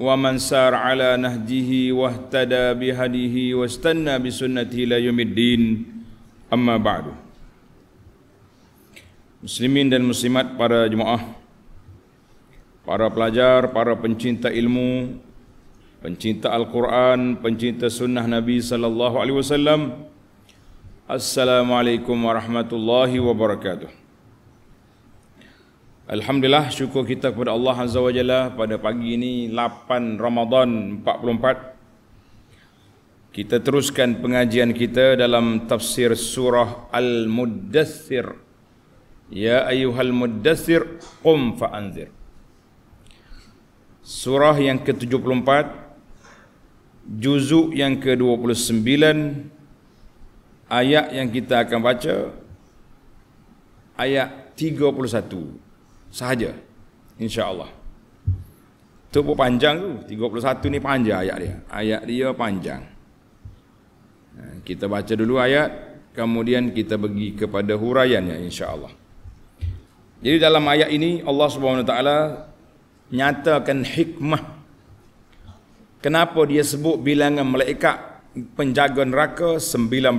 ومن سار على bi واهتدى بهديه واستنى بسنته الى يوم الدين اما بعد Muslimin dan muslimat para jemaah Para pelajar, para pencinta ilmu Pencinta Al-Quran, pencinta sunnah Nabi sallallahu alaihi wasallam. Assalamualaikum warahmatullahi wabarakatuh Alhamdulillah syukur kita kepada Allah Azza wa Jalla pada pagi ini 8 Ramadan 44 kita teruskan pengajian kita dalam tafsir surah Al-Muddathir Ya ayuhal muddathir qum fa anzir Surah yang ke-74 juzuk yang ke-29 ayat yang kita akan baca ayat 31 sahaja insyaallah tu pun panjang tu 31 ni panjang ayat dia ayat dia panjang ha, kita baca dulu ayat kemudian kita pergi kepada huraiannya insyaallah jadi dalam ayat ini Allah Subhanahu Wa Taala nyatakan hikmah kenapa dia sebut bilangan malaikat penjaga neraka 19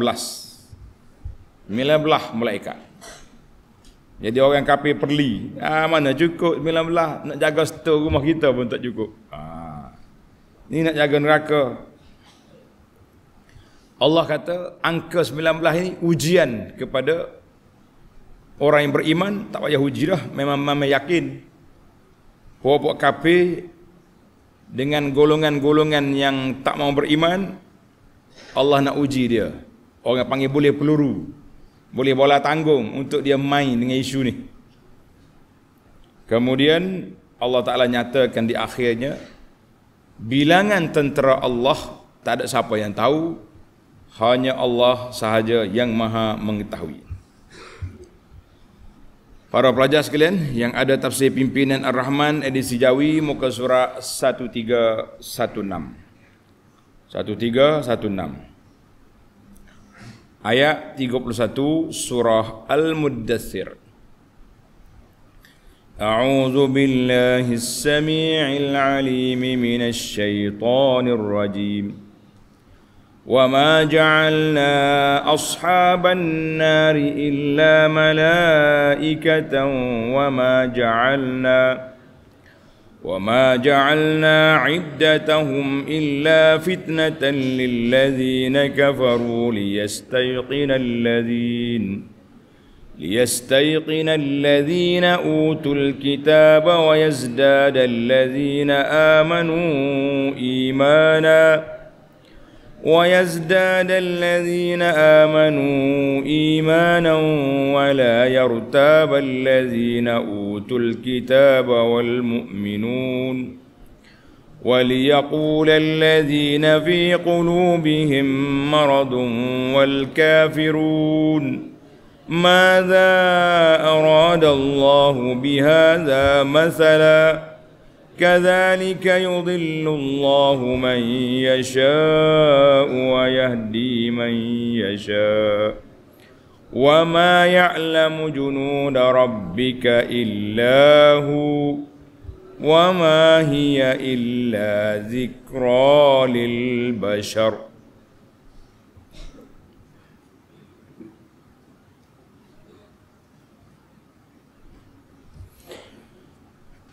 19 malaikat jadi orang kafir perli. Ah, mana cukup sembilan belah nak jaga setor rumah kita pun tak cukup. Ah. Ni nak jaga neraka. Allah kata angka sembilan belah ini ujian kepada orang yang beriman. Tak payah uji dah. Memang memang yakin. puak buat kafir dengan golongan-golongan yang tak mau beriman. Allah nak uji dia. Orang yang panggil boleh peluru boleh bola tanggung untuk dia main dengan isu ni. Kemudian Allah Ta'ala nyatakan di akhirnya, bilangan tentera Allah tak ada siapa yang tahu, hanya Allah sahaja yang maha mengetahui. Para pelajar sekalian yang ada tafsir pimpinan Ar-Rahman edisi Jawi muka surat 1316. 1316 ayat 31 surah Al-Muddathir. أعوذ بالله السميع العليم من الشيطان الرجيم وما جعلنا أصحاب النار إلا ملائكة وما جعلنا أصحاب النار إلا ملائكة وما جعلنا عدتهم إلا فتنة للذين كفروا ليستيقن الذين ليستيقن الذين أوتوا الكتاب ويزداد الذين آمنوا إيماناً ويزداد الذين امنوا ايمانا ولا يرتاب الذين اوتوا الكتاب والمؤمنون وليقول الذين في قلوبهم مرض والكافرون ماذا اراد الله بهذا مثلا كذلك يضل الله من يشاء ويهدي من يشاء وما يعلم جنود ربك الا هو وما هي الا ذكرى للبشر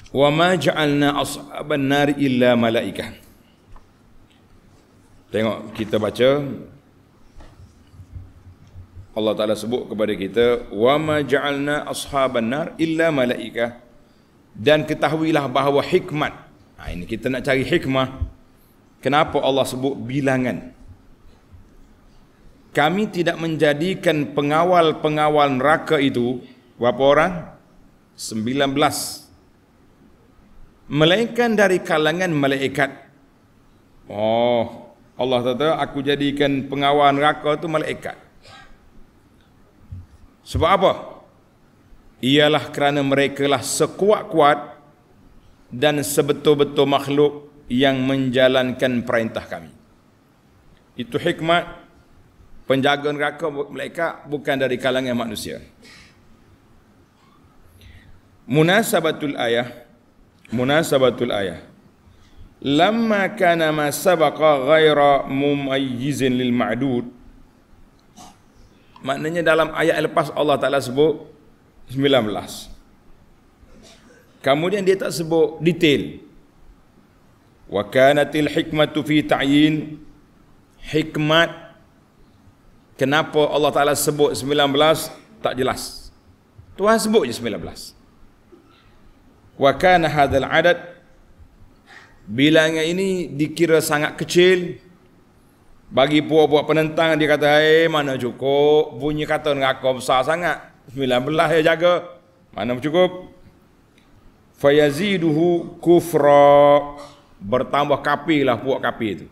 wa ma ja'alna ashaban nar illa malaikah tengok kita baca Allah Taala sebut kepada kita wa ma ja'alna ashaban nar illa malaikah dan ketahuilah bahawa hikmat ha, ini kita nak cari hikmah kenapa Allah sebut bilangan kami tidak menjadikan pengawal-pengawal neraka itu berapa orang 19 melainkan dari kalangan malaikat. Oh, Allah kata aku jadikan pengawal neraka tu malaikat. Sebab apa? Ialah kerana mereka lah sekuat-kuat dan sebetul-betul makhluk yang menjalankan perintah kami. Itu hikmat penjaga neraka mereka bukan dari kalangan manusia. Munasabatul ayah munasabatul ayah lamma kana ma sabaqa ghaira mumayyizin lil ma'dud maknanya dalam ayat lepas Allah Taala sebut 19 kemudian dia tak sebut detail wa kanatil hikmatu fi ta'yin hikmat kenapa Allah Taala sebut 19 tak jelas Tuhan sebut je 19 wa kana hadzal adad bilangan ini dikira sangat kecil bagi puak-puak penentang dia kata eh mana cukup bunyi kata neraka besar sangat 19 ya jaga mana cukup fayaziduhu kufra bertambah kafirlah puak kafir itu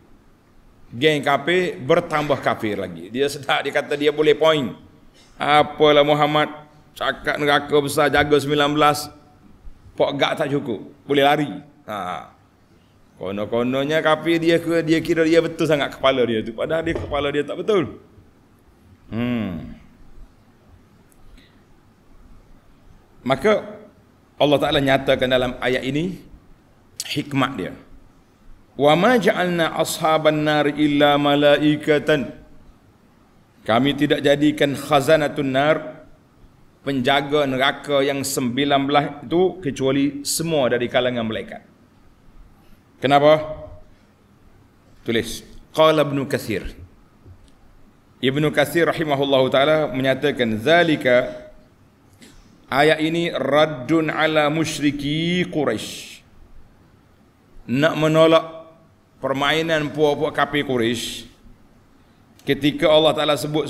geng kafir bertambah kafir lagi dia sedar dia kata dia boleh poin apalah Muhammad cakap neraka besar jaga pok gak tak cukup boleh lari ha kono-kononya kafir dia dia kira dia betul sangat kepala dia tu padahal dia kepala dia tak betul hmm maka Allah Taala nyatakan dalam ayat ini hikmah dia wa ma ja'alna ashaban nar illa malaikatan kami tidak jadikan khazanatun nar penjaga neraka yang sembilan 19 itu kecuali semua dari kalangan malaikat. Kenapa? Tulis. Qala Ibnu Katsir. Ibnu Katsir rahimahullahu taala menyatakan zalika ayat ini raddun ala musyriki Quraisy. Nak menolak permainan puak-puak kafir Quraisy ketika Allah taala sebut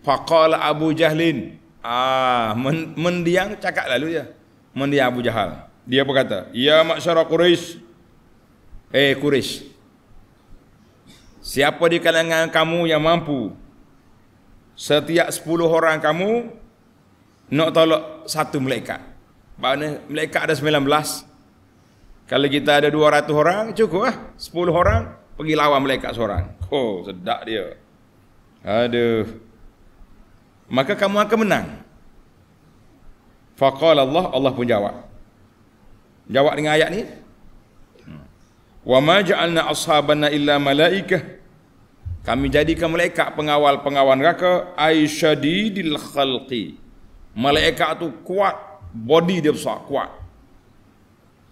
Faqala Abu Jahlin. Ah, mendiang cakap lalu ya Mendiang Abu Jahal. Dia berkata, "Ya masyarakat Quraisy." Eh, Quraisy. Siapa di kalangan kamu yang mampu setiap 10 orang kamu nak tolak satu malaikat? Mana malaikat ada 19. Kalau kita ada 200 orang cukup ah, 10 orang pergi lawan malaikat seorang. Oh, sedak dia. Aduh maka kamu akan menang. Faqala Allah, Allah pun jawab. Jawab dengan ayat ni. Wa ma ja'alna ashabana illa malaikah. Kami jadikan malaikat pengawal-pengawal neraka aisyadidil khalqi. Malaikat tu kuat, body dia besar, kuat.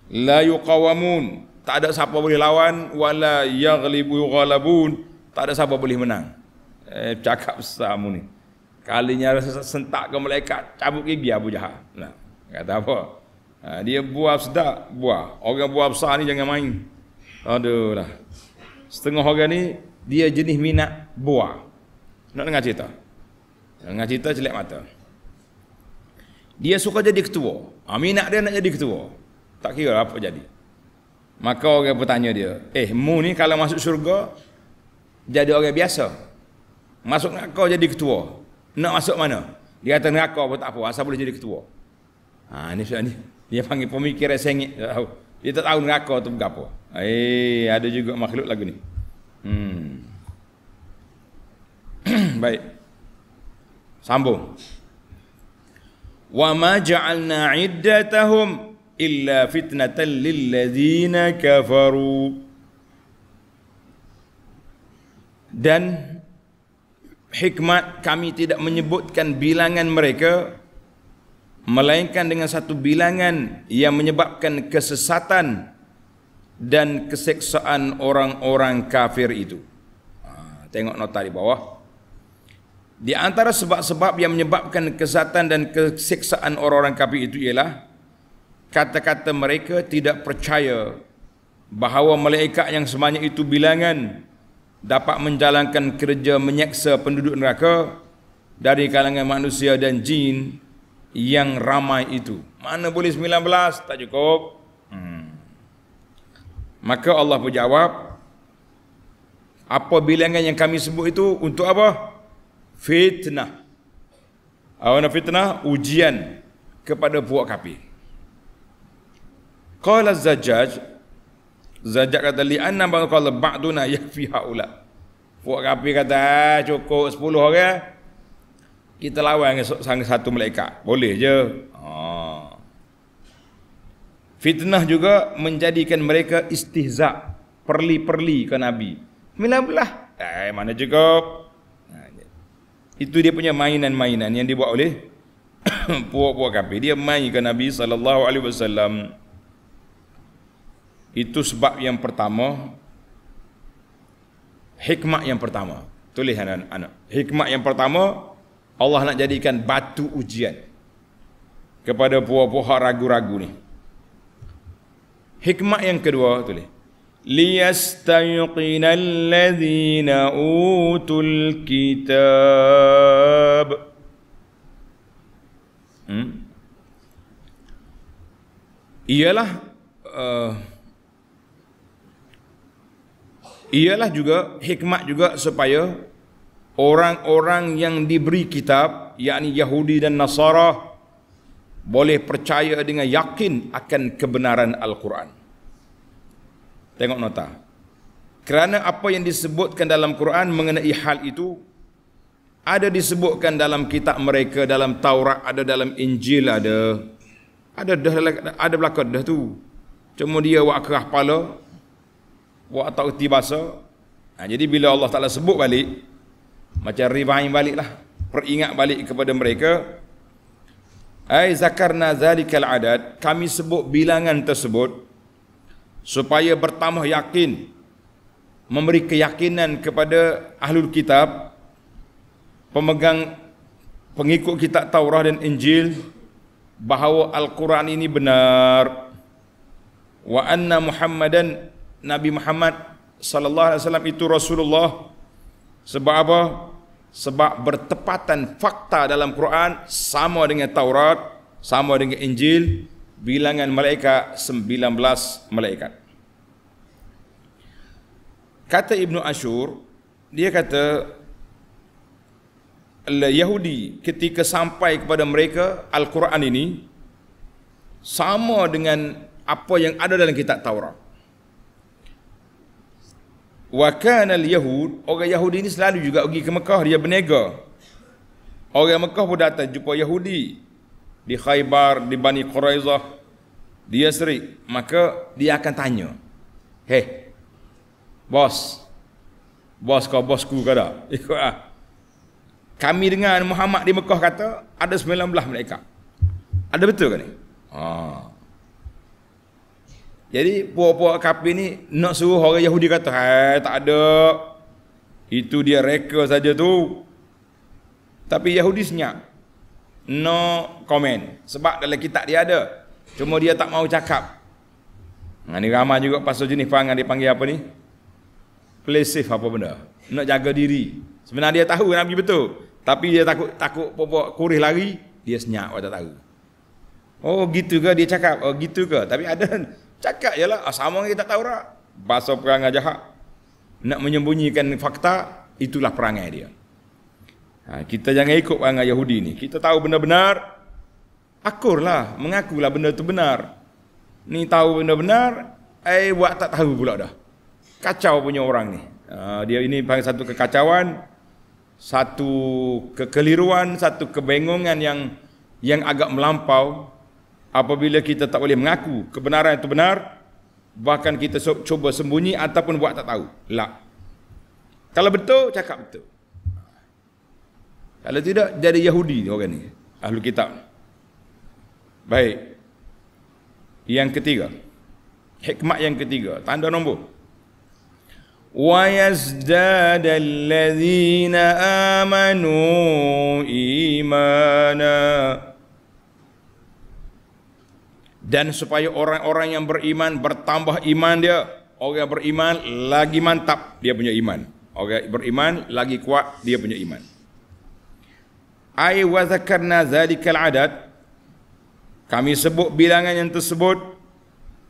La yuqawamun, tak ada siapa boleh lawan wala yaghlibu yughalabun, tak ada siapa boleh menang. Eh, cakap besar mu ni. Kalinya rasa sentak ke malaikat, cabut gigi Abu Jahal. Nah, kata apa? Ha, dia buah sedap, buah. Orang buah besar ni jangan main. Aduh lah. Setengah orang ni, dia jenis minat buah. Nak dengar cerita? Nak dengar cerita, celik mata. Dia suka jadi ketua. Ha, minat dia nak jadi ketua. Tak kira lah apa jadi. Maka orang bertanya dia, eh, mu ni kalau masuk syurga, jadi orang biasa. Masuk nak kau jadi ketua nak masuk mana? Dia kata neraka pun tak apa, asal boleh jadi ketua. Ha ni soal ni. Dia panggil pemikir sengit, tak tahu. Dia tak tahu neraka tu berapa. Eh, ada juga makhluk lagu ni. Hmm. Baik. Sambung. Wa ma ja'alna 'iddatahum illa fitnatan lilladzina kafaru. Dan hikmat kami tidak menyebutkan bilangan mereka melainkan dengan satu bilangan yang menyebabkan kesesatan dan keseksaan orang-orang kafir itu. Ha, tengok nota di bawah. Di antara sebab-sebab yang menyebabkan kesesatan dan keseksaan orang-orang kafir itu ialah kata-kata mereka tidak percaya bahawa malaikat yang semanya itu bilangan dapat menjalankan kerja menyeksa penduduk neraka dari kalangan manusia dan jin yang ramai itu. Mana boleh 19 tak cukup. Hmm. Maka Allah berjawab, apa bilangan yang kami sebut itu untuk apa? Fitnah. Awak fitnah? Ujian kepada buah kapi. Qala Zajjaj, Zajak kata li anna barakallahu ba'duna yafi haula. Buat kapi kata ah, cukup 10 orang ah. kita lawan dengan satu malaikat. Boleh je. Ha. Fitnah juga menjadikan mereka istihza perli-perli ke nabi. Mila belah. Eh mana cukup? Itu dia punya mainan-mainan yang dibuat oleh puak-puak kapi. Dia main ke nabi sallallahu alaihi wasallam. Itu sebab yang pertama Hikmat yang pertama Tulis anak-anak Hikmat yang pertama Allah nak jadikan batu ujian Kepada puha-puha ragu-ragu ni Hikmat yang kedua tulis ليستيقن الذين أوتوا الكتاب ialah uh, ialah juga hikmat juga supaya orang-orang yang diberi kitab yakni Yahudi dan Nasara boleh percaya dengan yakin akan kebenaran Al-Quran. Tengok nota. Kerana apa yang disebutkan dalam Quran mengenai hal itu ada disebutkan dalam kitab mereka dalam Taurat ada dalam Injil ada ada dah ada belakang dah tu. Cuma dia wak kerah wa atauti bahasa ha, jadi bila Allah Ta'ala sebut balik macam rewind baliklah, peringat balik kepada mereka ay zakarna zalikal adad kami sebut bilangan tersebut supaya bertambah yakin memberi keyakinan kepada ahlul kitab pemegang pengikut kitab Taurat dan Injil bahawa Al-Quran ini benar wa anna Muhammadan Nabi Muhammad sallallahu alaihi wasallam itu Rasulullah sebab apa? Sebab bertepatan fakta dalam Quran sama dengan Taurat, sama dengan Injil, bilangan malaikat 19 malaikat. Kata Ibn Ashur, dia kata Yahudi ketika sampai kepada mereka Al-Quran ini sama dengan apa yang ada dalam kitab Taurat. Wa kanal Yahud, orang Yahudi ni selalu juga pergi ke Mekah dia berniaga. Orang Mekah pun datang jumpa Yahudi di Khaybar, di Bani Quraizah. di seri, maka dia akan tanya. Hei, bos. Bos kau, bosku kau dah. Ikutlah. Kami dengan Muhammad di Mekah kata, ada 19 malaikat. Ada betul ke ni? Haa. Ah. Jadi puak-puak kapi ni nak suruh orang Yahudi kata, "Hai, tak ada. Itu dia reka saja tu." Tapi Yahudi senyap. No comment. Sebab dalam kitab dia ada. Cuma dia tak mau cakap. Nah, ni ramai juga pasal jenis pangan dia panggil apa ni? Plesif apa benda. Nak jaga diri. Sebenarnya dia tahu Nabi betul. Tapi dia takut takut popok puak kurih lari, dia senyap waktu tahu. Oh gitu ke dia cakap? Oh gitu ke? Tapi ada Cakap je lah, ah, sama kita tahu lah. Bahasa perangai jahat. Nak menyembunyikan fakta, itulah perangai dia. Ha, kita jangan ikut perangai Yahudi ni. Kita tahu benar-benar, akurlah, mengakulah benda tu benar. Ni tahu benar-benar, eh buat tak tahu pula dah. Kacau punya orang ni. Ha, dia ini panggil satu kekacauan, satu kekeliruan, satu kebengungan yang yang agak melampau apabila kita tak boleh mengaku kebenaran itu benar bahkan kita cuba sembunyi ataupun buat tak tahu la kalau betul cakap betul kalau tidak jadi yahudi orang ni ahli kitab baik yang ketiga hikmah yang ketiga tanda nombor ويزداد الذين آمنوا إيمانًا dan supaya orang-orang yang beriman bertambah iman dia orang yang beriman lagi mantap dia punya iman orang yang beriman lagi kuat dia punya iman ai wa zakarna zalikal adad kami sebut bilangan yang tersebut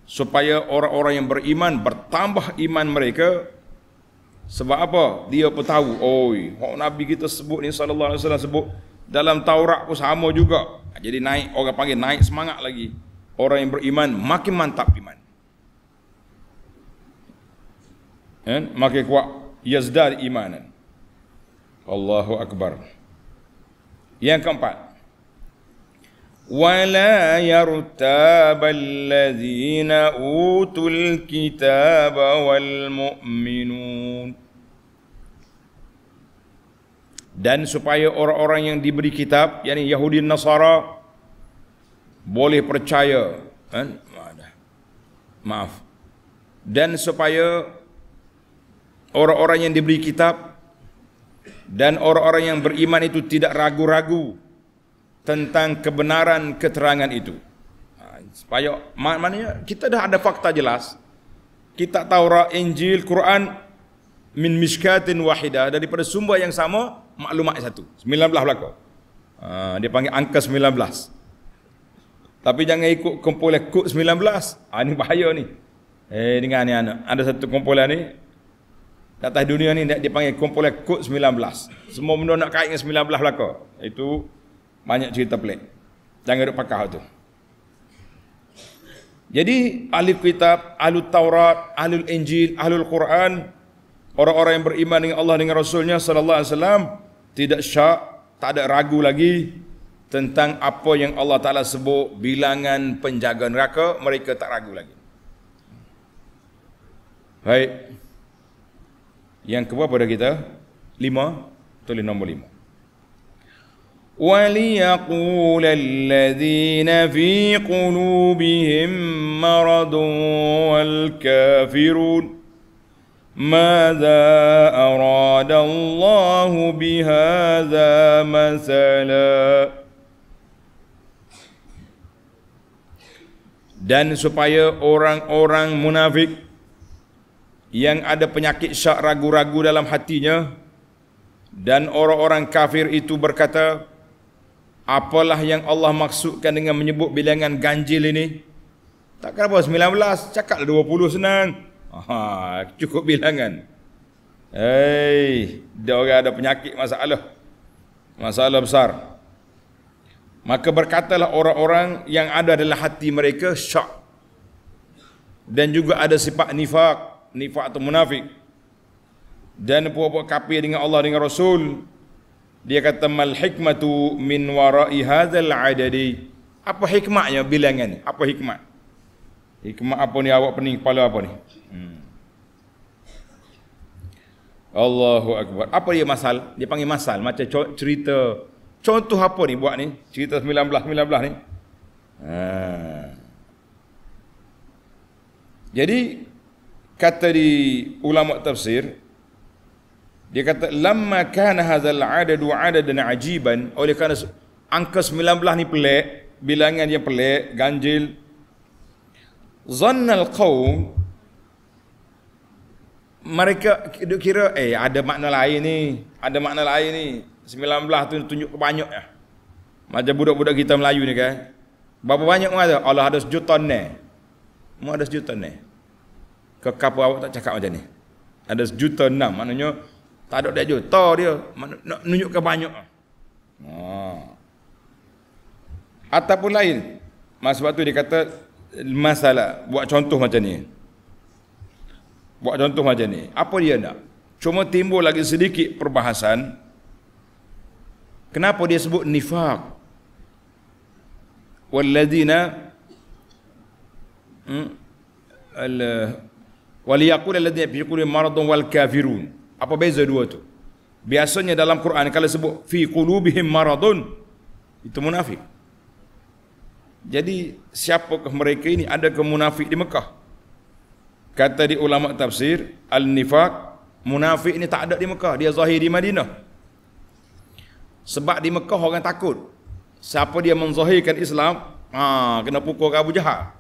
supaya orang-orang yang beriman bertambah iman mereka sebab apa dia pun tahu oi hak nabi kita sebut ni sallallahu alaihi wasallam sebut dalam Taurat pun sama juga jadi naik orang panggil naik semangat lagi orang yang beriman makin mantap iman. Kan? Makin kuat yazdar imanan. Allahu akbar. Yang keempat. Wala yartab alladhina utul kitab wal mu'minun. Dan supaya orang-orang yang diberi kitab, yakni Yahudi Nasara, boleh percaya eh? maaf dan supaya orang-orang yang diberi kitab dan orang-orang yang beriman itu tidak ragu-ragu tentang kebenaran keterangan itu ha, supaya maknanya kita dah ada fakta jelas kita tahu Injil Quran min miskatin wahida daripada sumber yang sama maklumat satu 19 belakang ha, dia panggil angka 19 tapi jangan ikut kumpulan kod 19. Ah ni bahaya ni. Eh dengar ni anak. Ada satu kumpulan ni di atas dunia ni dia panggil kumpulan kod 19. Semua benda nak kait dengan 19 belaka. Itu banyak cerita pelik. Jangan duk pakah tu. Jadi ahli kitab, ahli Taurat, ahli Injil, ahli Quran, orang-orang yang beriman dengan Allah dengan Rasulnya sallallahu alaihi wasallam tidak syak, tak ada ragu lagi tentang apa yang Allah Ta'ala sebut bilangan penjaga neraka, mereka tak ragu lagi. Baik. Yang kedua pada kita? Lima. Tulis nombor lima. وليقول الذين في قلوبهم مرض والكافرون ماذا أراد الله بهذا مثلاً dan supaya orang-orang munafik yang ada penyakit syak ragu-ragu dalam hatinya dan orang-orang kafir itu berkata apalah yang Allah maksudkan dengan menyebut bilangan ganjil ini tak kira apa 19 cakap 20 senang ha cukup bilangan eh hey, dia orang ada penyakit masalah masalah besar Maka berkatalah orang-orang yang ada dalam hati mereka syak. Dan juga ada sifat nifak. Nifak atau munafik. Dan puak-puak kapi dengan Allah, dengan Rasul. Dia kata, Mal hikmatu min warai hadhal adadi. Apa hikmahnya bilangan ni? Apa hikmah? Hikmah apa ni? Awak pening kepala apa ni? Hmm. Allahu Akbar. Apa dia masal? Dia panggil masal. Macam cerita Contoh apa ni buat ni? Cerita 19-19 ni. Ha. Jadi, kata di ulama tafsir, dia kata, Lama kana hazal adadu adadan ajiban, oleh kerana angka 19 ni pelik, bilangan yang pelik, ganjil, zannal qawm, mereka kira, eh ada makna lain ni, ada makna lain ni, 19 tu tunjuk banyak ya. Macam budak-budak kita Melayu ni kan. Berapa banyak orang ada? Allah ada sejuta ni. Mu ada sejuta ni. Ke kapo awak tak cakap macam ni. Ada sejuta enam maknanya tak ada sejuta. juta dia nak nunjukkan banyak. Ha. Ataupun lain. Masa waktu dia kata masalah buat contoh macam ni. Buat contoh macam ni. Apa dia nak? Cuma timbul lagi sedikit perbahasan Kenapa dia sebut nifak? Walladzina hmm, al wal yaqul alladzina fi qulubihim maradun wal kafirun. Apa beza dua tu? Biasanya dalam Quran kalau sebut fi qulubihim maradun itu munafik. Jadi siapakah mereka ini? Ada ke munafik di Mekah? Kata di ulama tafsir, al-nifaq munafik ini tak ada di Mekah, dia zahir di Madinah. Sebab di Mekah orang takut. Siapa dia menzahirkan Islam, ha, kena pukul Abu Jahal.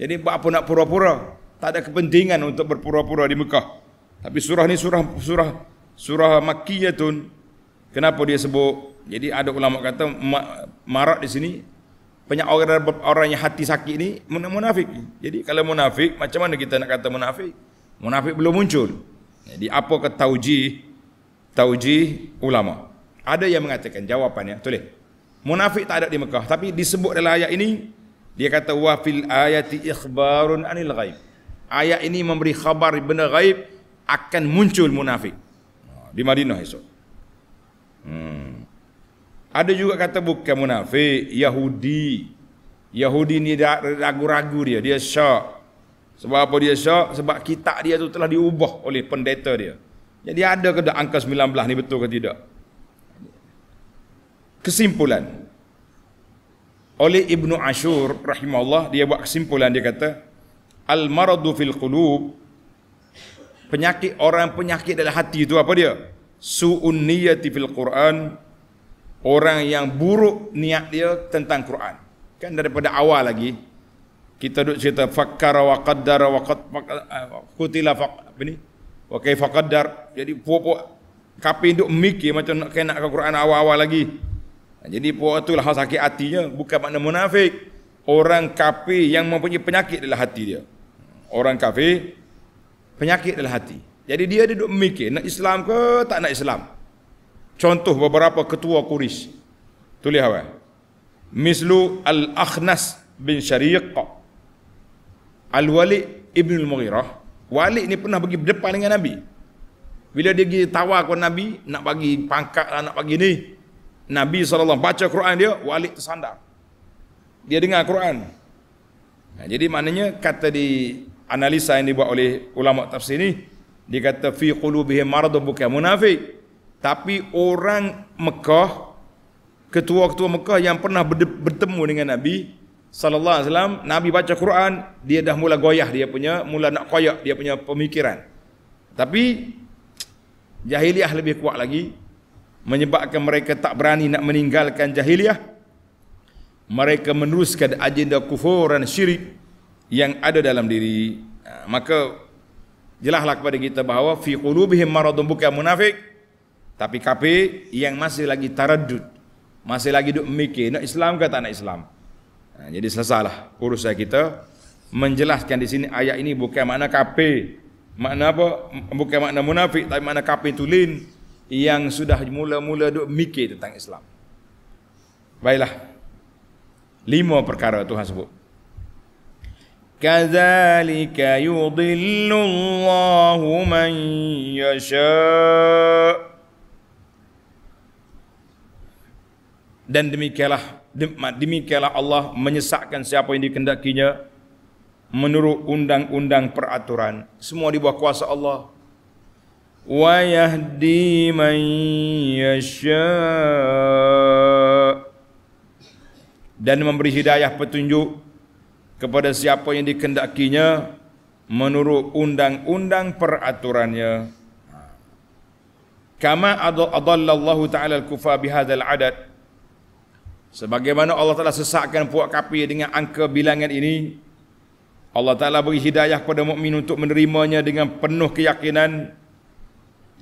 Jadi buat apa nak pura-pura? Tak ada kepentingan untuk berpura-pura di Mekah. Tapi surah ni surah surah surah Makkiyatun. Kenapa dia sebut? Jadi ada ulama kata marak di sini banyak orang orang yang hati sakit ni munafik. Jadi kalau munafik, macam mana kita nak kata munafik? Munafik belum muncul. Jadi apa ke taujih taujih ulama? Ada yang mengatakan jawapannya, tulis. Munafik tak ada di Mekah, tapi disebut dalam ayat ini dia kata wa fil ayati ikhbarun anil ghaib. Ayat ini memberi khabar benda ghaib akan muncul munafik ah, di Madinah esok. Hmm. Ada juga kata bukan munafik, Yahudi. Yahudi ni ragu-ragu dia, dia syak. Sebab apa dia syak? Sebab kitab dia tu telah diubah oleh pendeta dia. Jadi ada ke angka 19 ni betul ke tidak? kesimpulan oleh Ibnu Ashur rahimahullah dia buat kesimpulan dia kata al maradu fil qulub penyakit orang penyakit dalam hati itu apa dia su'un niyati fil quran orang yang buruk niat dia tentang Quran kan daripada awal lagi kita duk cerita fakkar wa qaddara wa qad qutila eh, fak apa ni wa kaifa qaddar jadi puak-puak kapi duk mikir macam nak kena ke Quran awal-awal lagi Ha, jadi puak tu lah sakit hatinya bukan makna munafik. Orang kafir yang mempunyai penyakit dalam hati dia. Orang kafir penyakit dalam hati. Jadi dia duduk memikir nak Islam ke tak nak Islam. Contoh beberapa ketua Quraisy. Tulis apa? Mislu Al-Akhnas bin Syariq Al-Walid ibn Al-Mughirah. Walid ni pernah pergi berdepan dengan Nabi. Bila dia pergi tawar kepada Nabi, nak bagi pangkat lah, nak bagi ni, Nabi SAW baca Quran dia, walik tersandar. Dia dengar Quran. Nah, jadi maknanya kata di analisa yang dibuat oleh ulama tafsir ini dia kata fi qulubihim marad bukan munafik. Tapi orang Mekah ketua-ketua Mekah yang pernah bertemu dengan Nabi sallallahu alaihi wasallam, Nabi baca Quran, dia dah mula goyah dia punya, mula nak koyak dia punya pemikiran. Tapi jahiliah lebih kuat lagi, menyebabkan mereka tak berani nak meninggalkan jahiliah mereka meneruskan agenda kufur dan syirik yang ada dalam diri ah, maka jelaslah kepada kita bahawa fi qulubihim maradun bukan munafik tapi kafe yang masih lagi taradud masih lagi duk mikir nak Islam ke tak nak Islam ah, jadi selesalah urusan kita menjelaskan di sini ayat ini bukan makna kafe makna apa bukan makna munafik tapi makna kafe tulin yang sudah mula-mula duk mikir tentang Islam. Baiklah. Lima perkara Tuhan sebut. Kazalika yudillu Allahu man yasha. Dan demikianlah demikianlah Allah menyesatkan siapa yang dikendakinya menurut undang-undang peraturan. Semua di bawah kuasa Allah. ويهدي من يشاء dan memberi hidayah petunjuk kepada siapa yang dikendakinya menurut undang-undang peraturannya kama adal adallallahu ta'ala al-kufa bihadzal adad sebagaimana Allah Taala sesatkan puak kafir dengan angka bilangan ini Allah Taala beri hidayah kepada mukmin untuk menerimanya dengan penuh keyakinan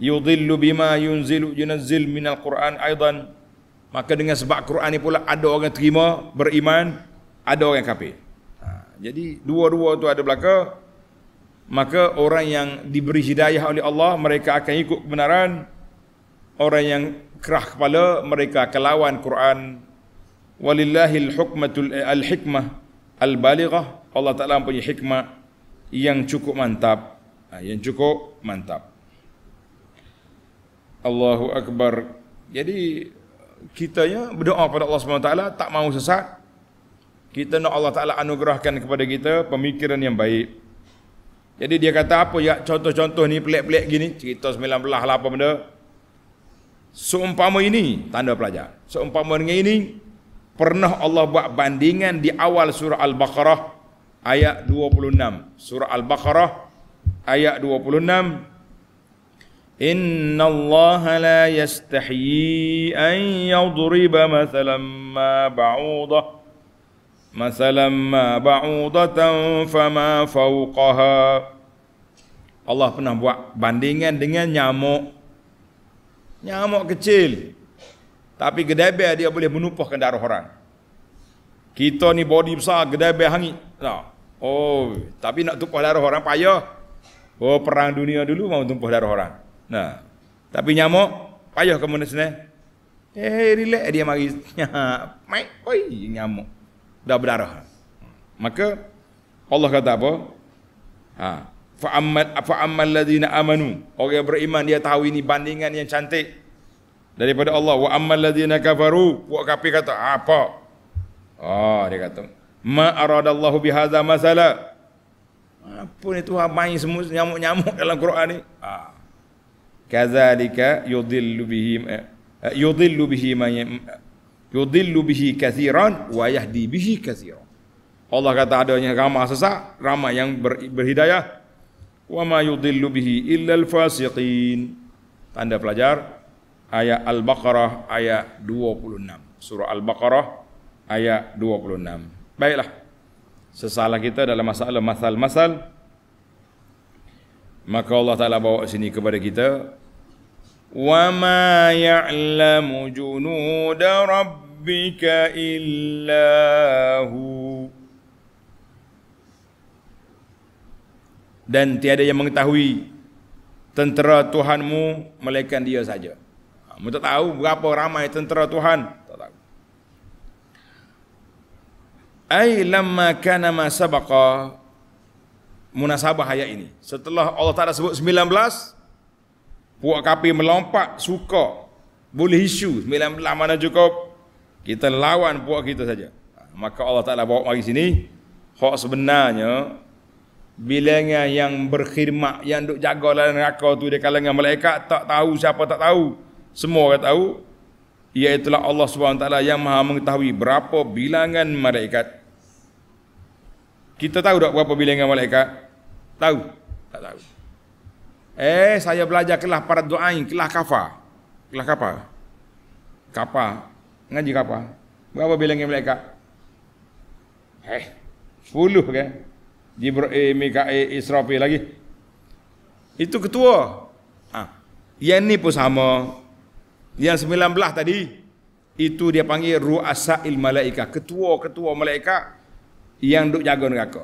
yudhillu bima yunzilu yunazzil min al-Quran aidan maka dengan sebab Quran ni pula ada orang terima beriman ada orang kafir ha, jadi dua-dua tu ada belaka maka orang yang diberi hidayah oleh Allah mereka akan ikut kebenaran orang yang kerah kepala mereka akan lawan Quran walillahil hukmatul eh, al-hikmah al-balighah Allah Taala punya hikmah yang cukup mantap ha, yang cukup mantap Allahu Akbar. Jadi kita kitanya berdoa kepada Allah Subhanahu taala tak mau sesat. Kita nak Allah taala anugerahkan kepada kita pemikiran yang baik. Jadi dia kata apa ya contoh-contoh ni pelik-pelik gini cerita 19 lah apa benda. Seumpama ini tanda pelajar. Seumpama dengan ini pernah Allah buat bandingan di awal surah Al-Baqarah ayat 26. Surah Al-Baqarah ayat 26 إن الله لا يستحيي أن يضرب مثلا ما بعوضة مثلا ما بعوضة فما فوقها Allah pernah buat bandingan dengan nyamuk Nyamuk kecil Tapi gedebel dia boleh menumpahkan darah orang Kita ni body besar gedebel hangit nah. Oh, tapi nak tumpah darah orang payah Oh, perang dunia dulu mau tumpah darah orang Nah. Tapi nyamuk payah kamu ni sini. Eh, relax dia mari. Mai, oi, nyamuk. Dah berdarah. Maka Allah kata apa? Ha. Fa ammal fa ammal ladina amanu. Orang yang beriman dia tahu ini bandingan yang cantik daripada Allah. Wa ammal ladina kafaru, buat kafir kata apa? Oh, dia kata, "Ma aradallahu bihadza masala." Apa ni Tuhan main semua nyamuk-nyamuk dalam Quran ni? Ha kazalika yudillu bihi yudillu bihi man yudillu bihi kathiran wa yahdi bihi kathiran Allah kata adanya ramah sesak ramah yang ber, berhidayah wa ma yudillu bihi illa al-fasiqin tanda pelajar ayat al-baqarah ayat 26 surah al-baqarah ayat 26 baiklah sesalah kita dalam masalah masal-masal maka Allah Taala bawa sini kepada kita wa ma ya'lamu junud rabbika illahu dan tiada yang mengetahui tentera Tuhanmu melainkan dia saja. Kamu ha, tak tahu berapa ramai tentera Tuhan, tak tahu. Ai lamma kana ma sabaqa munasabah ayat ini. Setelah Allah Ta'ala sebut 19, puak kapi melompat, suka, boleh isu 19 mana cukup, kita lawan puak kita saja. Ha, maka Allah Ta'ala bawa mari sini, hak sebenarnya, bilangan yang berkhidmat, yang duk jaga lalai neraka tu di kalangan malaikat, tak tahu siapa tak tahu, semua orang tahu, Iaitulah Allah SWT yang maha mengetahui berapa bilangan malaikat kita tahu tak berapa bilangan malaikat? Tahu? Tak tahu. Eh, saya belajar kelah para doain, kelah kafa. Kelah kapa? Kapa. Ngaji kapa. Berapa bilangan malaikat? Eh, sepuluh kan? Jibril, eh, Mikael, eh, Israfil lagi. Itu ketua. ha. Yang ni pun sama. Yang sembilan belah tadi. Itu dia panggil ru'asa'il malaikat. Ketua-ketua malaikat yang duk jaga neraka.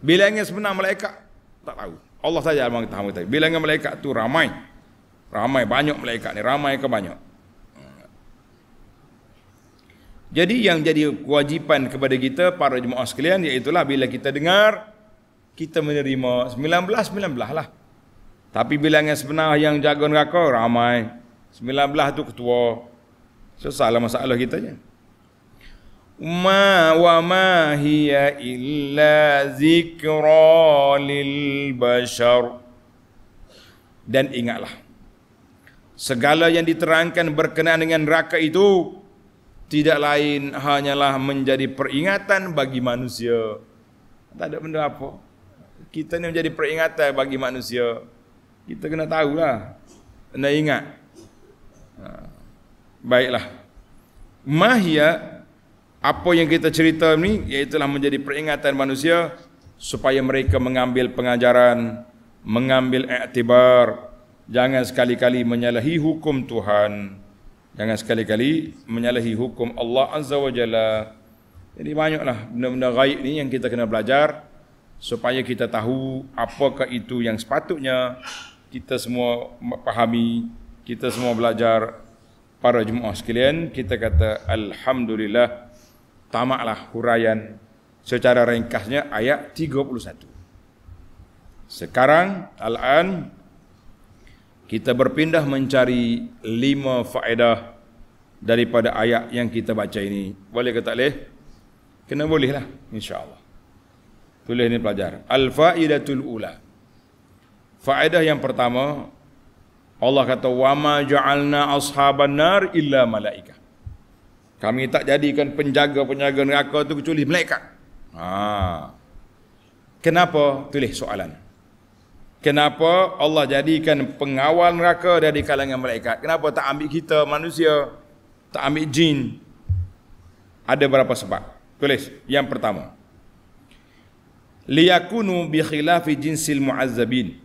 Bilangan sebenar malaikat tak tahu. Allah saja yang mengetahui tadi. Bilangan malaikat tu ramai. Ramai banyak malaikat ni, ramai ke banyak. Jadi yang jadi kewajipan kepada kita para jemaah sekalian iaitu bila kita dengar kita menerima 19 19 lah. Tapi bilangan sebenar yang jaga neraka ramai. 19 tu ketua. Susahlah masalah kita je. Ya? ma wa ma hiya illa zikra lil bashar dan ingatlah segala yang diterangkan berkenaan dengan raka itu tidak lain hanyalah menjadi peringatan bagi manusia tak ada benda apa kita ni menjadi peringatan bagi manusia kita kena tahulah kena ingat ha. baiklah mahia apa yang kita cerita ini iaitu lah menjadi peringatan manusia supaya mereka mengambil pengajaran, mengambil iktibar, jangan sekali-kali menyalahi hukum Tuhan. Jangan sekali-kali menyalahi hukum Allah Azza wa Jalla. Jadi banyaklah benda-benda gaib ini yang kita kena belajar supaya kita tahu apakah itu yang sepatutnya kita semua fahami, kita semua belajar para jemaah sekalian, kita kata alhamdulillah tamaklah huraian secara ringkasnya ayat 31. Sekarang al-an kita berpindah mencari lima faedah daripada ayat yang kita baca ini. Boleh ke tak boleh? Kena bolehlah insya-Allah. Tulis ni pelajar. Al-faidatul ula. Faedah yang pertama Allah kata wama ja'alna ashaban nar illa malaikah. Kami tak jadikan penjaga-penjaga neraka tu kecuali malaikat. Ha. Kenapa? Tulis soalan. Kenapa Allah jadikan pengawal neraka dari kalangan malaikat? Kenapa tak ambil kita manusia? Tak ambil jin? Ada berapa sebab? Tulis. Yang pertama. Liyakunu bi khilafi jinsil mu'azzabin.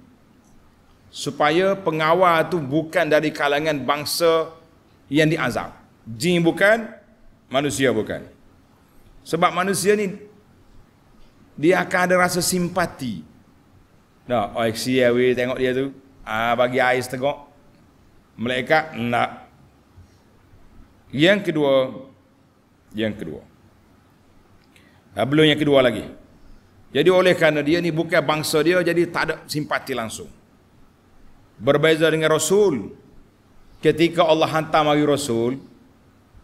Supaya pengawal tu bukan dari kalangan bangsa yang diazab. Jin bukan, manusia bukan. Sebab manusia ni dia akan ada rasa simpati. Nah, no, oi we tengok dia tu. Ah bagi ais tengok. Mereka nak. Yang kedua, yang kedua. Nah, belum yang kedua lagi. Jadi oleh kerana dia ni bukan bangsa dia jadi tak ada simpati langsung. Berbeza dengan Rasul. Ketika Allah hantar mari Rasul,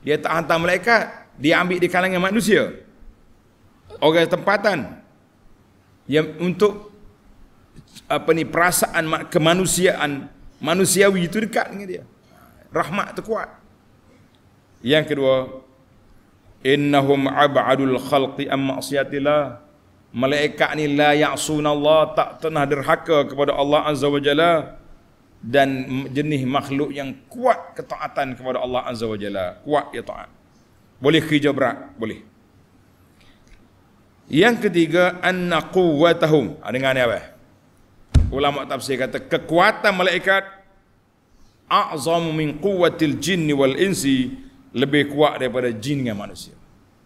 dia tak hantar malaikat, dia ambil di kalangan manusia. Orang tempatan yang untuk apa ni perasaan kemanusiaan manusiawi itu dekat dengan dia. Rahmat tu kuat. Yang kedua, innahum ab'adul khalqi am ma'siyatillah. Malaikat ni la ya'sunallah tak pernah derhaka kepada Allah Azza Wajalla dan jenis makhluk yang kuat ketaatan kepada Allah Azza wa Jalla. Kuat ya taat. Boleh kerja berat? Boleh. Yang ketiga, anna quwwatahum. Ha, dengar ni apa? Ulama tafsir kata, kekuatan malaikat a'zam min quwwatil jinni wal insi lebih kuat daripada jin dengan manusia.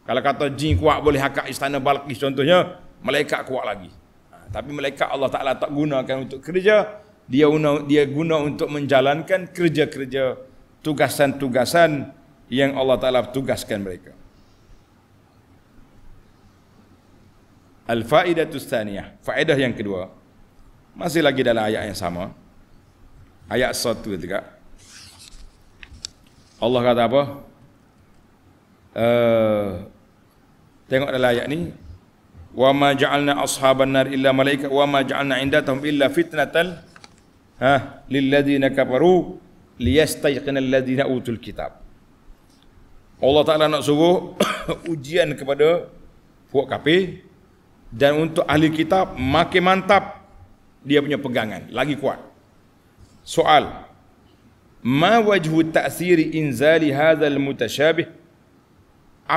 Kalau kata jin kuat boleh hakak istana balqis contohnya, malaikat kuat lagi. Ah, tapi malaikat Allah Ta'ala tak gunakan untuk kerja, dia guna, dia guna untuk menjalankan kerja-kerja tugasan-tugasan yang Allah Taala tugaskan mereka. Al-faidah tu Faidah yang kedua masih lagi dalam ayat yang sama. Ayat satu juga. Allah kata apa? Uh, tengok dalam ayat ni. Wa ma ja'alna ashaban nar illa malaikat wa ma ja'alna indatahum illa fitnatal ha lil ladina kafaru liyastayqina alladina utul kitab Allah Taala nak suruh ujian kepada puak kafir dan untuk ahli kitab makin mantap dia punya pegangan lagi kuat soal ma wajhu ta'thiri inzali hadzal mutashabih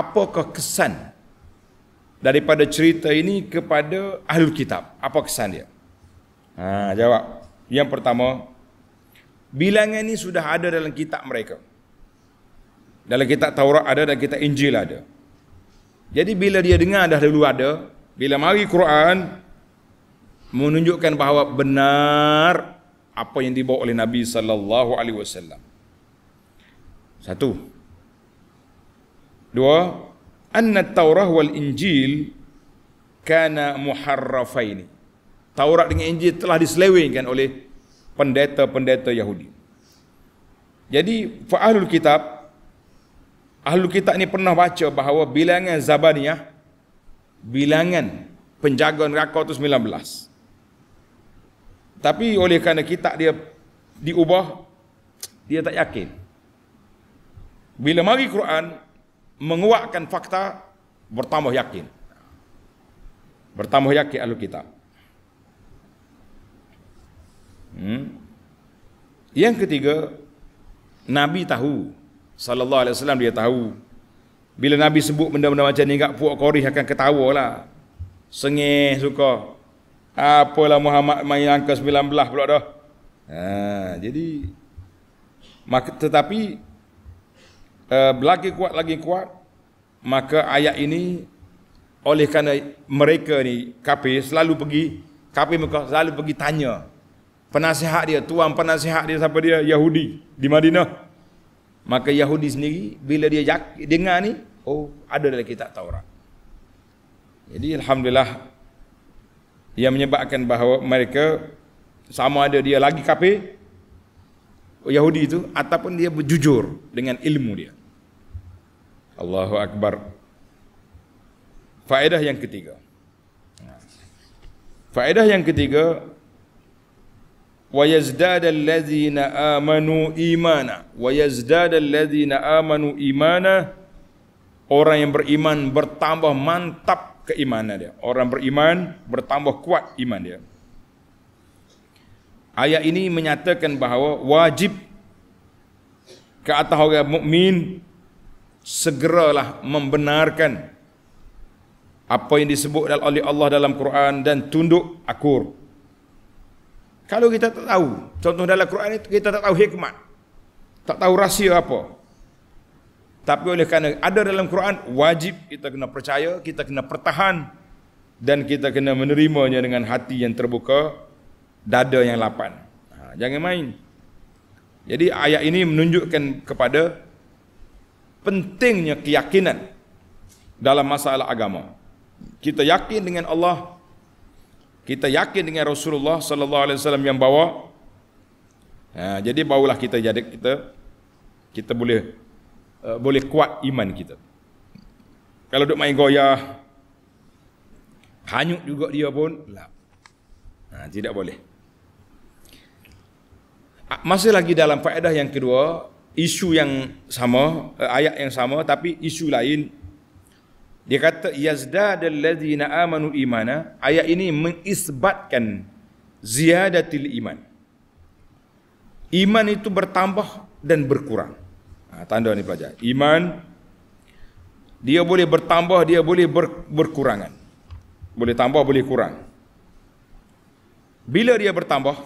apakah kesan daripada cerita ini kepada ahli kitab apa kesan dia ha jawab yang pertama, bilangan ini sudah ada dalam kitab mereka. Dalam kitab Taurat ada dan kitab Injil ada. Jadi bila dia dengar dah dulu ada, bila mari Quran menunjukkan bahawa benar apa yang dibawa oleh Nabi sallallahu alaihi wasallam. Satu. Dua, anna Taurah wal Injil kana muharrafaini. Taurat dengan Injil telah diselewengkan oleh pendeta-pendeta Yahudi. Jadi fa'alul kitab ahlul kitab ni pernah baca bahawa bilangan Zabaniyah bilangan penjaga neraka tu 19. Tapi oleh kerana kitab dia diubah dia tak yakin. Bila mari Quran menguatkan fakta bertambah yakin. Bertambah yakin ahlul kitab. Hmm. Yang ketiga, Nabi tahu. Sallallahu alaihi wasallam dia tahu. Bila Nabi sebut benda-benda macam ni, puak korih akan ketawa lah. Sengih suka. Apalah Muhammad main angka 19 pula dah. Ha, jadi, maka, tetapi, uh, lagi kuat, lagi kuat, maka ayat ini, oleh kerana mereka ni, kapi selalu pergi, kapi mereka selalu pergi tanya, penasihat dia, tuan penasihat dia siapa dia? Yahudi di Madinah. Maka Yahudi sendiri bila dia jak, dengar ni, oh ada dalam kitab Taurat. Jadi alhamdulillah yang menyebabkan bahawa mereka sama ada dia lagi kafir Yahudi itu ataupun dia berjujur dengan ilmu dia. Allahu akbar. Faedah yang ketiga. Faedah yang ketiga ويزداد الذين آمنوا إيمانا ويزداد الذين amanu imana. orang yang beriman bertambah mantap keimanan dia orang beriman bertambah kuat iman dia ayat ini menyatakan bahawa wajib ke atas orang mukmin segeralah membenarkan apa yang disebut oleh Allah dalam Quran dan tunduk akur kalau kita tak tahu, contoh dalam Quran itu kita tak tahu hikmat. Tak tahu rahsia apa. Tapi oleh kerana ada dalam Quran, wajib kita kena percaya, kita kena pertahan dan kita kena menerimanya dengan hati yang terbuka, dada yang lapan. Ha, jangan main. Jadi ayat ini menunjukkan kepada pentingnya keyakinan dalam masalah agama. Kita yakin dengan Allah, kita yakin dengan Rasulullah sallallahu alaihi wasallam yang bawa ha, jadi barulah kita jadi kita kita boleh uh, boleh kuat iman kita kalau duk main goyah hanyut juga dia pun ha, tidak boleh ah, masih lagi dalam faedah yang kedua isu yang sama eh, ayat yang sama tapi isu lain dia kata yazdadal ladzina amanu imana ayat ini mengisbatkan ziyadatil iman. Iman itu bertambah dan berkurang. Ha, tanda ni pelajar. Iman dia boleh bertambah, dia boleh ber, berkurangan. Boleh tambah, boleh kurang. Bila dia bertambah?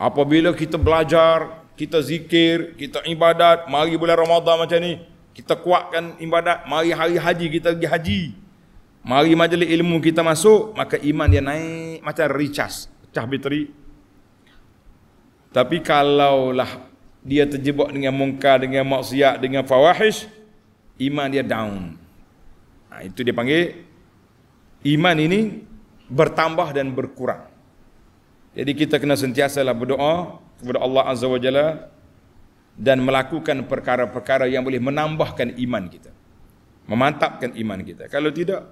Apabila kita belajar, kita zikir, kita ibadat, mari bulan Ramadan macam ni, kita kuatkan ibadat mari hari haji kita pergi haji mari majlis ilmu kita masuk maka iman dia naik macam ricas pecah bateri tapi kalaulah dia terjebak dengan mungkar dengan maksiat dengan fawahish iman dia down nah, ha, itu dia panggil iman ini bertambah dan berkurang jadi kita kena sentiasalah berdoa kepada Allah Azza wa Jalla dan melakukan perkara-perkara yang boleh menambahkan iman kita. Memantapkan iman kita. Kalau tidak,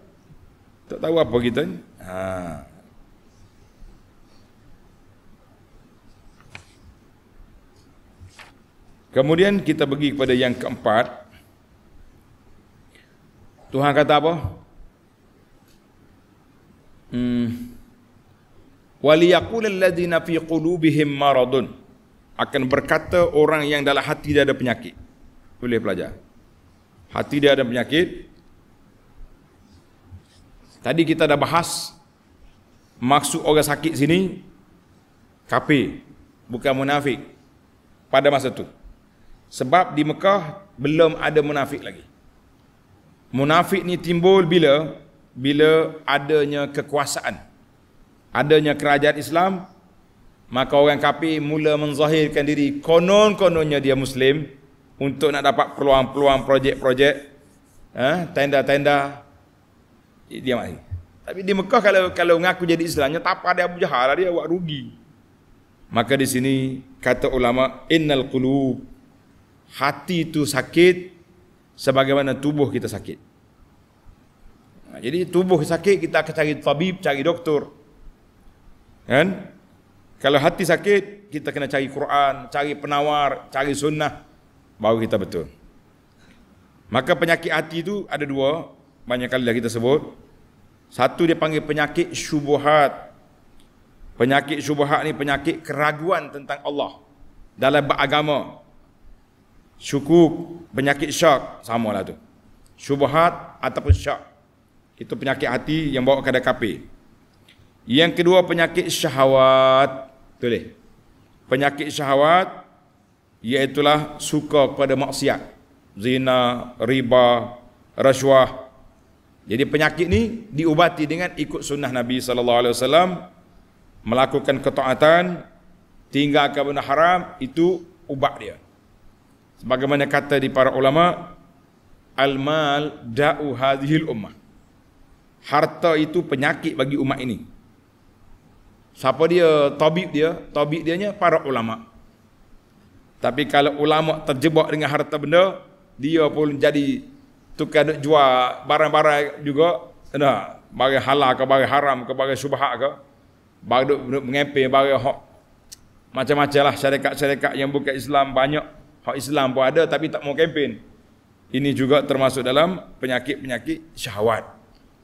tak tahu apa kita ni. Ha. Kemudian kita pergi kepada yang keempat. Tuhan kata apa? Hmm. وَلِيَقُولَ الَّذِينَ فِي قُلُوبِهِمْ مَرَضٌ akan berkata orang yang dalam hati dia ada penyakit. Boleh pelajar. Hati dia ada penyakit. Tadi kita dah bahas maksud orang sakit sini kafir bukan munafik pada masa tu. Sebab di Mekah belum ada munafik lagi. Munafik ni timbul bila bila adanya kekuasaan. Adanya kerajaan Islam, Maka orang kafir mula menzahirkan diri konon-kononnya dia muslim untuk nak dapat peluang-peluang projek-projek eh, tenda-tenda dia mati. Tapi di Mekah kalau kalau mengaku jadi Islamnya tak apa dia Abu Jahal lah, dia buat rugi. Maka di sini kata ulama innal qulub hati itu sakit sebagaimana tubuh kita sakit. Ha, jadi tubuh sakit kita akan cari tabib, cari doktor. Kan? Kalau hati sakit, kita kena cari Quran, cari penawar, cari sunnah. Baru kita betul. Maka penyakit hati itu ada dua. Banyak kali dah kita sebut. Satu dia panggil penyakit syubuhat. Penyakit syubuhat ni penyakit keraguan tentang Allah. Dalam beragama. Syukuk, penyakit syak, sama lah tu. Syubuhat ataupun syak. Itu penyakit hati yang bawa ke dekapi. Yang kedua penyakit syahwat. Tulis. Penyakit syahwat ialah suka kepada maksiat. Zina, riba, rasuah. Jadi penyakit ni diubati dengan ikut sunnah Nabi sallallahu alaihi wasallam melakukan ketaatan, tinggalkan benda haram itu ubat dia. Sebagaimana kata di para ulama, al-mal da'u hadhil ummah. Harta itu penyakit bagi umat ini. Siapa dia tabib dia? Tabib dia nya para ulama. Tapi kalau ulama terjebak dengan harta benda, dia pun jadi tukar nak jual barang-barang juga. Nah, barang halal ke barang haram ke barang subhat ke. Barang mengempi, barang hak. Macam-macam lah syarikat-syarikat yang bukan Islam banyak. Hak Islam pun ada tapi tak mau kempen. Ini juga termasuk dalam penyakit-penyakit syahwat.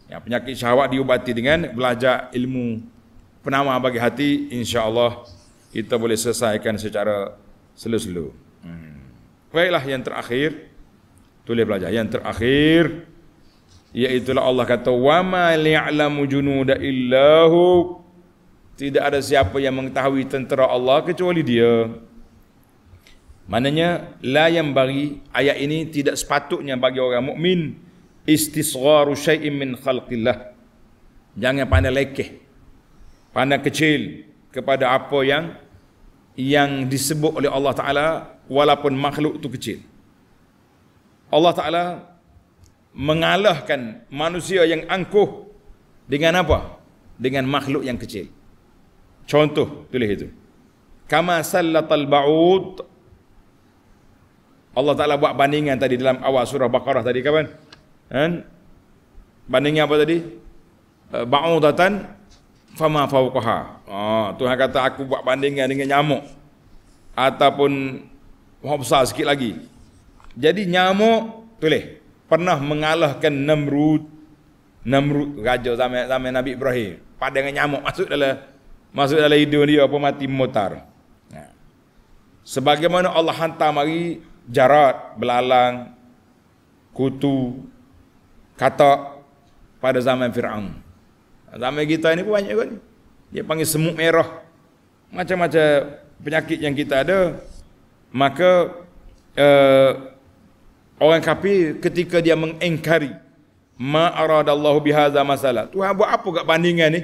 Ya, penyakit syahwat diubati dengan belajar ilmu penama bagi hati insyaallah kita boleh selesaikan secara selu-selu. Hmm. Baiklah yang terakhir tulis belajar. Yang terakhir iaitu Allah kata wa ma ya'lamu junuda illahu tidak ada siapa yang mengetahui tentera Allah kecuali dia. Maknanya la yang bagi ayat ini tidak sepatutnya bagi orang mukmin istisgharu syai'in min khalqillah. Jangan pandai lekeh pandang kecil kepada apa yang yang disebut oleh Allah Taala walaupun makhluk itu kecil. Allah Taala mengalahkan manusia yang angkuh dengan apa? Dengan makhluk yang kecil. Contoh tulis itu. Kama sallatal ba'ud Allah Taala buat bandingan tadi dalam awal surah Baqarah tadi Kawan, Kan? Bandingnya apa tadi? Eh, ba'udatan fama fawqaha. Ah, Tuhan kata aku buat bandingan dengan nyamuk ataupun mahu besar sikit lagi. Jadi nyamuk tulis pernah mengalahkan Namrud Namrud raja zaman zaman Nabi Ibrahim. pada dengan nyamuk masuk dalam masuk dalam hidung dia apa mati memutar. Ha. Sebagaimana Allah hantar mari jarat, belalang, kutu, kata pada zaman Fir'aun. Zaman kita ini pun banyak kan. Dia panggil semut merah. Macam-macam penyakit yang kita ada. Maka uh, orang kafir ketika dia mengengkari ma aradallahu bihadza masalah. Tuhan buat apa kat bandingan ni?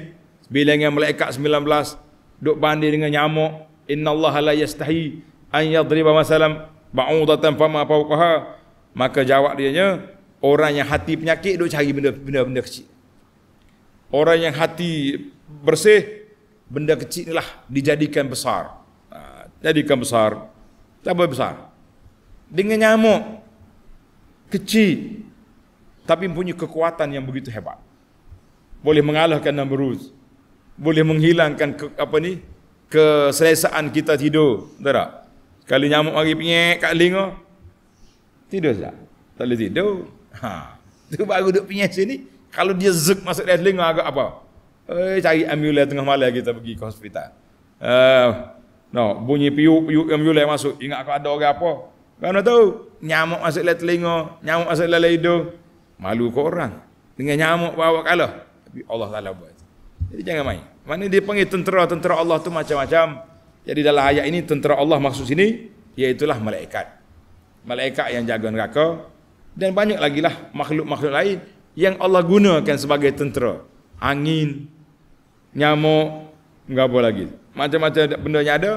Bilangan malaikat 19 duk banding dengan nyamuk. Innallaha la yastahi an yadriba masalan ba'udatan fama fawqaha. Maka jawab dia nya orang yang hati penyakit duk cari benda-benda kecil. Orang yang hati bersih, benda kecil lah dijadikan besar. Ha, jadikan besar, tambah besar. Dengan nyamuk, kecil, tapi mempunyai kekuatan yang begitu hebat. Boleh mengalahkan Namrud. Boleh menghilangkan ke, apa ni keselesaan kita tidur. Tidak tak? Kali nyamuk lagi penyek kat linga. Tidur tak? Tak boleh tidur. Ha. Itu baru duduk penyek sini. Kalau dia zek masuk dari telinga agak apa? Eh, cari ambulans tengah malam kita pergi ke hospital. uh, no, bunyi piuk-piuk ambulans masuk. Ingat kau ada orang apa? Kau nak tahu? Nyamuk masuk dari telinga, nyamuk masuk dari hidung. Malu kau orang. Dengan nyamuk bawa kalah. Tapi Allah Ta'ala buat. Jadi jangan main. Mana dia panggil tentera-tentera Allah tu macam-macam. Jadi dalam ayat ini tentera Allah maksud sini iaitulah malaikat. Malaikat yang jaga neraka dan banyak lagi lah makhluk-makhluk lain yang Allah gunakan sebagai tentera. Angin, nyamuk, apa lagi. Macam-macam benda yang ada,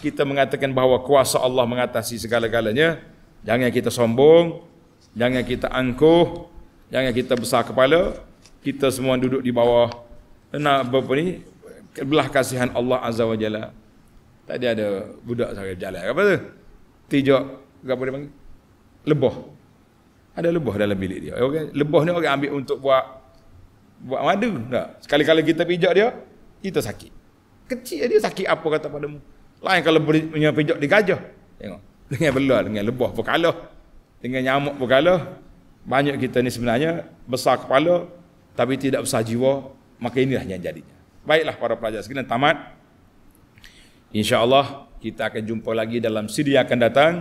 kita mengatakan bahawa kuasa Allah mengatasi segala-galanya. Jangan kita sombong, jangan kita angkuh, jangan kita besar kepala. Kita semua duduk di bawah nak berapa ni? Belah kasihan Allah Azza wa Jalla. Tadi ada budak sampai jalan. Apa tu? Tijak apa dia panggil? Lebah ada lebah dalam bilik dia. Okay. Lebah ni orang ambil untuk buat buat madu. Tak? Sekali-kali kita pijak dia, kita sakit. Kecil dia sakit apa kata pada mu. Lain kalau beri, punya pijak di gajah. Tengok. Dengan belah, dengan lebah pun kalah. Dengan nyamuk pun Banyak kita ni sebenarnya besar kepala, tapi tidak besar jiwa. Maka inilah yang jadinya. Baiklah para pelajar. Sekian tamat. InsyaAllah kita akan jumpa lagi dalam siri yang akan datang.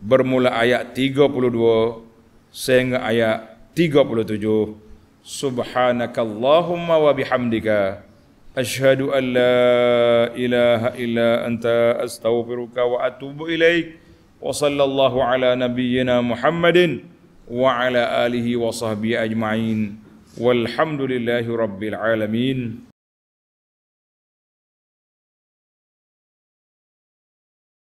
Bermula ayat 32 sehingga ayat 37 subhanakallahumma wa bihamdika Ashhadu alla ilaha illa anta astaghfiruka wa atubu ilaik wa sallallahu ala nabiyyina muhammadin wa ala alihi wa sahbihi ajma'in walhamdulillahi rabbil alamin